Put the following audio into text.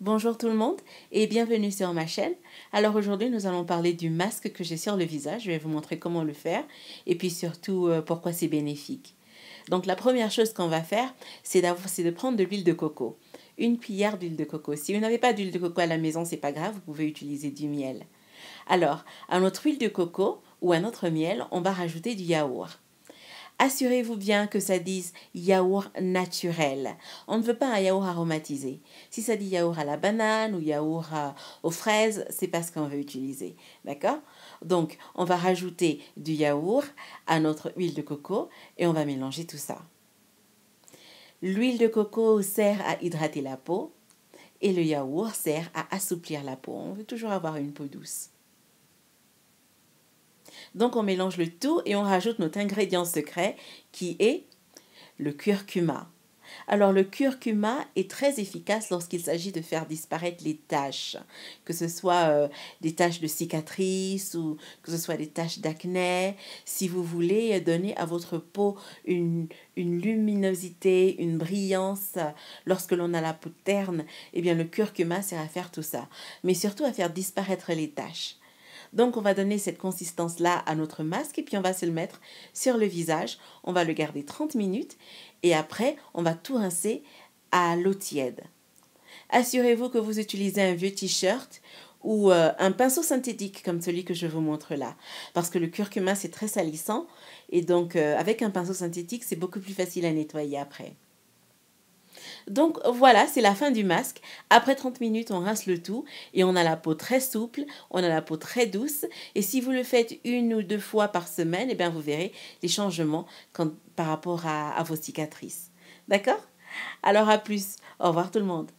Bonjour tout le monde et bienvenue sur ma chaîne. Alors aujourd'hui nous allons parler du masque que j'ai sur le visage. Je vais vous montrer comment le faire et puis surtout euh, pourquoi c'est bénéfique. Donc la première chose qu'on va faire c'est de prendre de l'huile de coco. Une cuillère d'huile de coco. Si vous n'avez pas d'huile de coco à la maison c'est pas grave, vous pouvez utiliser du miel. Alors à notre huile de coco ou à notre miel on va rajouter du yaourt. Assurez-vous bien que ça dise yaourt naturel. On ne veut pas un yaourt aromatisé. Si ça dit yaourt à la banane ou yaourt aux fraises, c'est pas ce qu'on veut utiliser. D'accord Donc, on va rajouter du yaourt à notre huile de coco et on va mélanger tout ça. L'huile de coco sert à hydrater la peau et le yaourt sert à assouplir la peau. On veut toujours avoir une peau douce. Donc on mélange le tout et on rajoute notre ingrédient secret qui est le curcuma. Alors le curcuma est très efficace lorsqu'il s'agit de faire disparaître les taches, que ce soit euh, des taches de cicatrices ou que ce soit des taches d'acné. Si vous voulez donner à votre peau une, luminosité, une brillance, lorsque l'on a la peau terne, eh bien le curcuma sert à faire tout ça, mais surtout à faire disparaître les taches. Donc on va donner cette consistance-là à notre masque et puis on va se le mettre sur le visage. On va le garder 30 minutes et après on va tout rincer à l'eau tiède. Assurez-vous que vous utilisez un vieux t-shirt ou euh, un pinceau synthétique comme celui que je vous montre là. Parce que le curcuma, c'est très salissant. Et donc, euh, avec un pinceau synthétique, c'est beaucoup plus facile à nettoyer après. Donc voilà, c'est la fin du masque. Après 30 minutes, on rince le tout et on a la peau très souple, on a la peau très douce. Et si vous le faites une ou deux fois par semaine, eh bien vous verrez les changements par rapport à vos cicatrices. D'accord Alors à plus. Au revoir tout le monde.